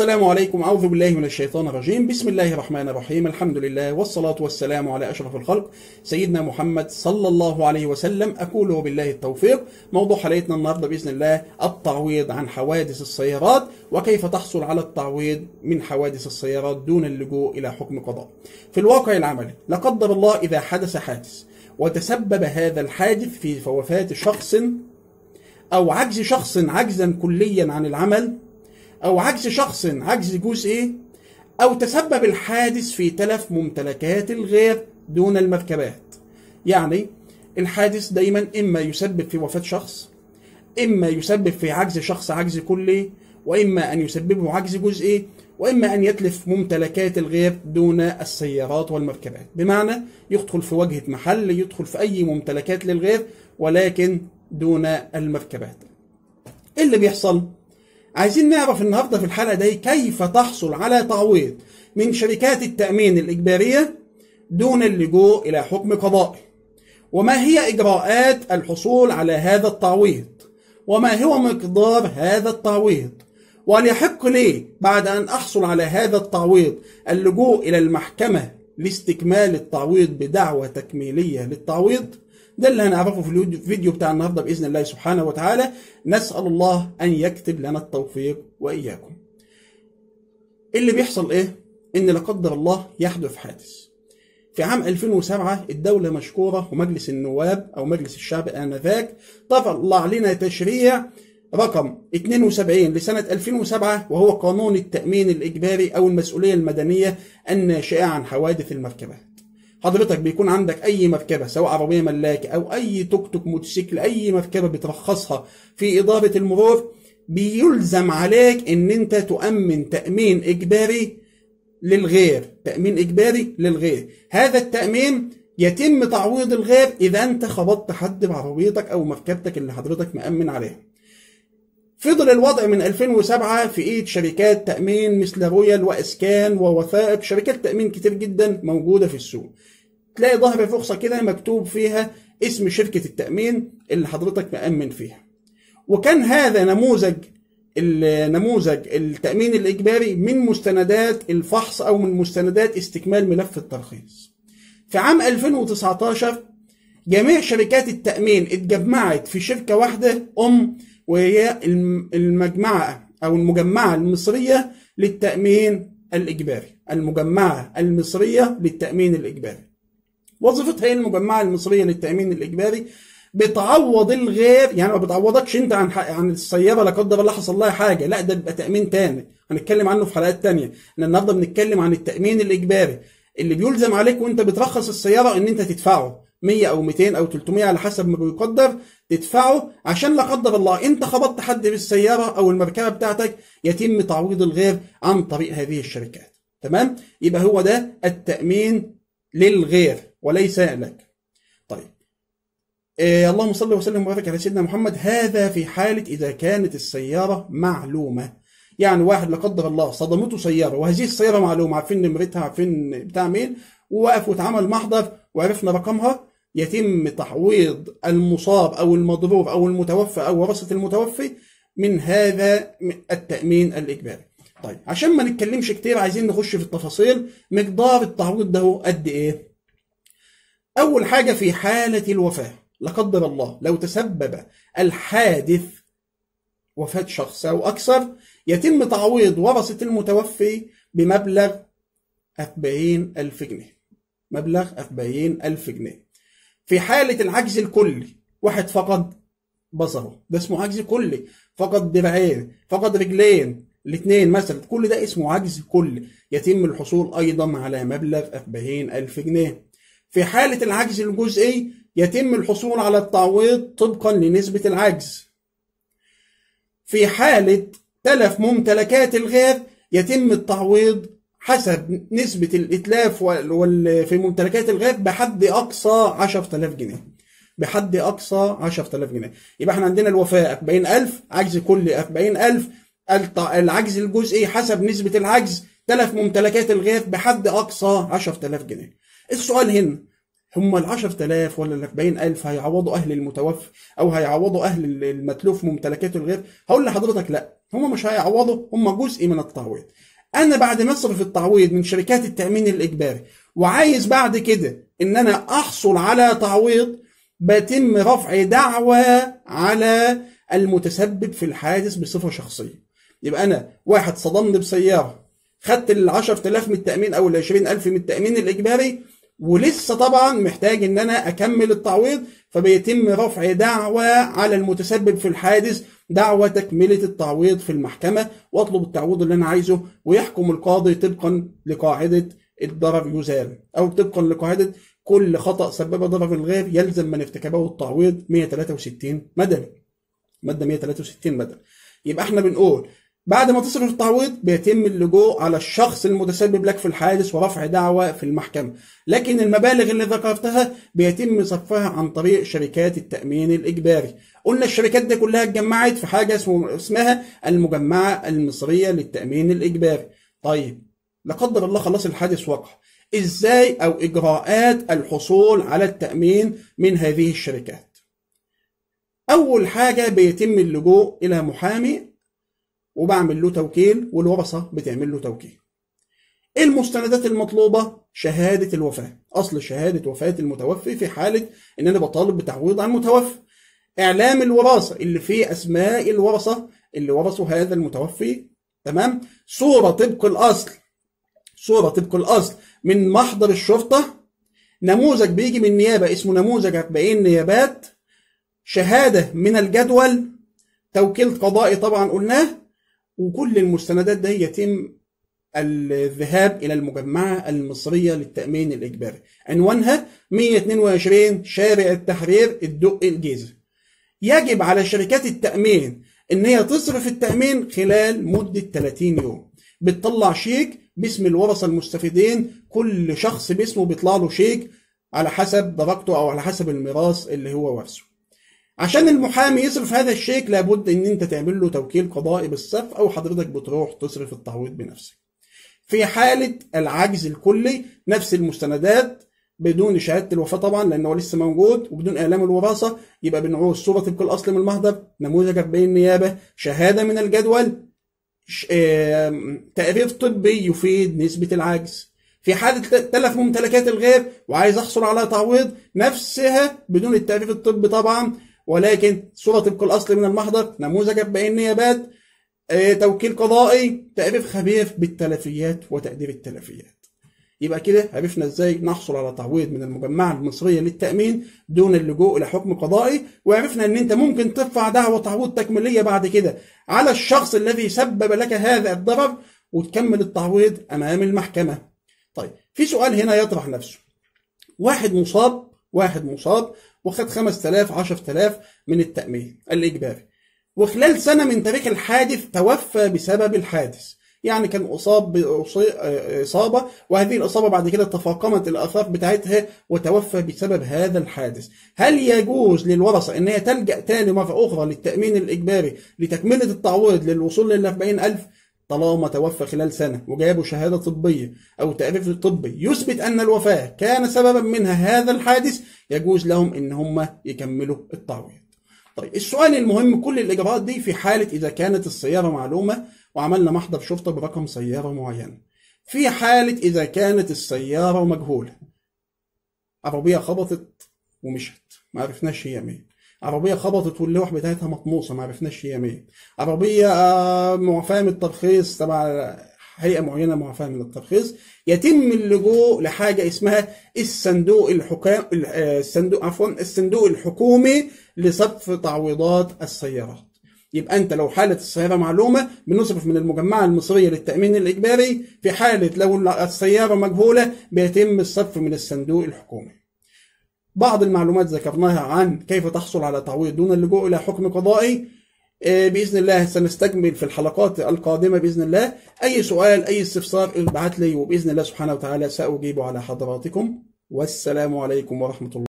السلام عليكم أعوذ بالله من الشيطان الرجيم بسم الله الرحمن الرحيم الحمد لله والصلاة والسلام على أشرف الخلق سيدنا محمد صلى الله عليه وسلم أقول وبالله التوفيق موضوع حلقتنا النهاردة بإذن الله التعويض عن حوادث السيارات وكيف تحصل على التعويض من حوادث السيارات دون اللجوء إلى حكم قضاء في الواقع العملي لا قدر الله إذا حدث حادث وتسبب هذا الحادث في وفاة شخص أو عجز شخص عجزا كليا عن العمل أو عجز شخص عجز جزء إيه؟ أو تسبب الحادث في تلف ممتلكات الغير دون المركبات يعني الحادث دايما إما يسبب في وفاة شخص إما يسبب في عجز شخص عجز كلي إيه؟ وإما أن يسببه عجز جزئي إيه؟ وإما أن يتلف ممتلكات الغير دون السيارات والمركبات بمعنى يدخل في وجهة محل يدخل في أي ممتلكات للغير ولكن دون المركبات إيه اللي بيحصل؟ عايزين نعرف النهارده في الحلقه دي كيف تحصل على تعويض من شركات التامين الاجباريه دون اللجوء الى حكم قضائي وما هي اجراءات الحصول على هذا التعويض وما هو مقدار هذا التعويض يحق لي بعد ان احصل على هذا التعويض اللجوء الى المحكمه لاستكمال التعويض بدعوة تكميليه للتعويض ده اللي هنعرفه في الفيديو بتاع النهارده باذن الله سبحانه وتعالى نسال الله ان يكتب لنا التوفيق واياكم اللي بيحصل ايه ان لا قدر الله يحدث حادث في عام 2007 الدولة مشكورة ومجلس النواب أو مجلس الشعب آنذاك طلع علينا تشريع رقم 72 لسنة 2007 وهو قانون التأمين الإجباري أو المسؤولية المدنية الناشئة عن حوادث المركبات حضرتك بيكون عندك اي مركبه سواء عربيه ملاكه او اي توك توك موتوسيكل اي مركبه بترخصها في اداره المرور بيلزم عليك ان انت تؤمن تامين اجباري للغير تامين اجباري للغير هذا التامين يتم تعويض الغير اذا انت خبطت حد بعربيتك او مركبتك اللي حضرتك مامن عليها فضل الوضع من 2007 في ايد شركات تامين مثل رويال واسكان ووثائق شركات تامين كتير جدا موجوده في السوق تلاقي ظهر فرصه كده مكتوب فيها اسم شركه التامين اللي حضرتك مامن فيها وكان هذا نموذج نموذج التامين الاجباري من مستندات الفحص او من مستندات استكمال ملف الترخيص في عام 2019 جميع شركات التامين اتجمعت في شركه واحده ام وهي المجمعة أو المجمعة المصرية للتأمين الإجباري المجمعة المصرية للتأمين الإجباري وظيفتها المجمعة المصرية للتأمين الإجباري بتعوض الغير يعني ما بتعوضكش انت عن عن السياره لا قدر الله حصل لها حاجه لا ده بيبقى تامين تاني هنتكلم عنه في حلقات تانية احنا النهارده بنتكلم عن التامين الاجباري اللي بيلزم عليك وانت بترخص السياره ان انت تدفعه 100 او 200 او 300 على حسب ما بيقدر تدفعه عشان لا قدر الله انت خبطت حد بالسياره او المركبه بتاعتك يتم تعويض الغير عن طريق هذه الشركات تمام يبقى هو ده التامين للغير وليس لك طيب إيه اللهم صل وسلم وبارك على سيدنا محمد هذا في حاله اذا كانت السياره معلومه يعني واحد لا قدر الله صدمته سياره وهذه السياره معلومه عارفين نمرتها عارفين بتاع مين ووقف واتعمل محضر وعرفنا رقمها يتم تحويض المصاب أو المضروب أو المتوفى أو ورثة المتوفي من هذا التأمين الإجباري طيب عشان ما نتكلمش كتير عايزين نخش في التفاصيل مقدار التعويض ده قد إيه أول حاجة في حالة الوفاة لا قدر الله لو تسبب الحادث وفاة شخص أو أكثر يتم تعويض ورثة المتوفي بمبلغ 40000 جنيه مبلغ 40000 ألف جنيه في حالة العجز الكلي واحد فقد بصره ده اسمه عجز كلي فقد دراعين فقد رجلين الاثنين مثلا كل ده اسمه عجز كلي يتم الحصول أيضا على مبلغ 40000 ألف جنيه في حالة العجز الجزئي يتم الحصول على التعويض طبقا لنسبة العجز في حالة تلف ممتلكات الغير يتم التعويض حسب نسبة الإتلاف في ممتلكات الغاب بحد أقصى 10000 جنيه بحد أقصى 10000 جنيه يبقى احنا عندنا الوفاة 40000 عجز كلي 40000 العجز الجزئي حسب نسبة العجز تلف ممتلكات الغاب بحد أقصى 10000 جنيه السؤال هنا هم ال 10000 ولا ال 40000 هيعوضوا أهل المتوفي أو هيعوضوا أهل المتلوف ممتلكات الغاب؟ هقول لحضرتك لا هم مش هيعوضوا هم جزء من التعويض انا بعد ما اصرف التعويض من شركات التامين الاجباري وعايز بعد كده ان انا احصل على تعويض بتم رفع دعوى على المتسبب في الحادث بصفه شخصيه يبقى انا واحد صدمني بسياره خدت ال 10000 من التامين او ال 20000 من التامين الاجباري ولسه طبعا محتاج ان انا اكمل التعويض فبيتم رفع دعوى على المتسبب في الحادث دعوة تكملة التعويض في المحكمة واطلب التعويض اللي انا عايزه ويحكم القاضي طبقا لقاعدة الضرر يزال او طبقا لقاعدة كل خطأ سبب ضرر الغير يلزم من ارتكبه التعويض 163 مدني مادة 163 مدني يبقى احنا بنقول بعد ما تصرف التعويض بيتم اللجوء على الشخص المتسبب لك في الحادث ورفع دعوى في المحكمة لكن المبالغ اللي ذكرتها بيتم صرفها عن طريق شركات التأمين الإجباري قلنا الشركات دي كلها اتجمعت في حاجة اسمها المجمعة المصرية للتأمين الإجباري طيب لا قدر الله خلاص الحادث وقع ازاي او اجراءات الحصول على التامين من هذه الشركات اول حاجه بيتم اللجوء الى محامي وبعمل له توكيل والورثة بتعمل له توكيل إيه المستندات المطلوبة شهادة الوفاة أصل شهادة وفاة المتوفي في حالة إن أنا بطالب بتعويض عن متوفى إعلام الوراثة اللي فيه أسماء الورثة اللي ورثوا هذا المتوفي تمام صورة طبق الأصل صورة طبق الأصل من محضر الشرطة نموذج بيجي من النيابة اسمه نموذج 40 نيابات شهادة من الجدول توكيل قضائي طبعا قلناه وكل المستندات ده يتم الذهاب إلى المجمعة المصرية للتأمين الإجباري عنوانها 122 شارع التحرير الدق الجيزة يجب على شركات التأمين إن هي تصرف التأمين خلال مدة 30 يوم بتطلع شيك باسم الورثة المستفيدين كل شخص باسمه بيطلع له شيك على حسب درجته أو على حسب الميراث اللي هو ورثه عشان المحامي يصرف هذا الشيك لابد ان انت تعمل له توكيل قضائي بالصف او حضرتك بتروح تصرف التعويض بنفسك في حالة العجز الكلي نفس المستندات بدون شهادة الوفاة طبعا لأنه لسه موجود وبدون إعلام الوراثة يبقى بنعوز صورة طبق الأصل من المهضب نموذج بين النيابة شهادة من الجدول تقرير طبي يفيد نسبة العجز في حالة تلف ممتلكات الغير وعايز أحصل على تعويض نفسها بدون التعريف الطبي طبعا ولكن صورة طبق الأصل من المحضر نموذج بأن نيابات آه، توكيل قضائي تعريف خبير بالتلفيات وتقدير التلفيات يبقى كده عرفنا ازاي نحصل على تعويض من المجمعة المصرية للتأمين دون اللجوء إلى حكم قضائي وعرفنا ان انت ممكن ترفع دعوة تعويض تكميلية بعد كده على الشخص الذي سبب لك هذا الضرر وتكمل التعويض أمام المحكمة طيب في سؤال هنا يطرح نفسه واحد مصاب واحد مصاب وخد 5000 10000 من التأمين الإجباري وخلال سنة من تاريخ الحادث توفى بسبب الحادث يعني كان أصاب بإصابة وهذه الإصابة بعد كده تفاقمت الآثار بتاعتها وتوفى بسبب هذا الحادث هل يجوز للورثة أن هي تلجأ تاني مرة أخرى للتأمين الإجباري لتكملة التعويض للوصول لل 40000 طالما توفى خلال سنة وجابوا شهادة طبية أو تعريف طبي يثبت أن الوفاة كان سببا منها هذا الحادث يجوز لهم إن هم يكملوا التعويض طيب السؤال المهم كل الإجراءات دي في حالة إذا كانت السيارة معلومة وعملنا محضر شرطة برقم سيارة معينة في حالة إذا كانت السيارة مجهولة عربية خبطت ومشت ما عرفناش هي مين عربيه خبطت واللوح بتاعتها مطموسه ما عرفناش هي مين عربيه معفاه من الترخيص تبع هيئه معينه معفاه من الترخيص يتم اللجوء لحاجه اسمها الصندوق الحكام آه، الصندوق عفوا الصندوق الحكومي لصرف تعويضات السيارات يبقى انت لو حاله السياره معلومه بنصرف من المجمعه المصريه للتامين الاجباري في حاله لو السياره مجهوله بيتم الصرف من الصندوق الحكومي بعض المعلومات ذكرناها عن كيف تحصل على تعويض دون اللجوء إلى حكم قضائي إيه، بإذن الله سنستكمل في الحلقات القادمة بإذن الله أي سؤال أي استفسار ابعت لي وبإذن الله سبحانه وتعالى سأجيب على حضراتكم والسلام عليكم ورحمة الله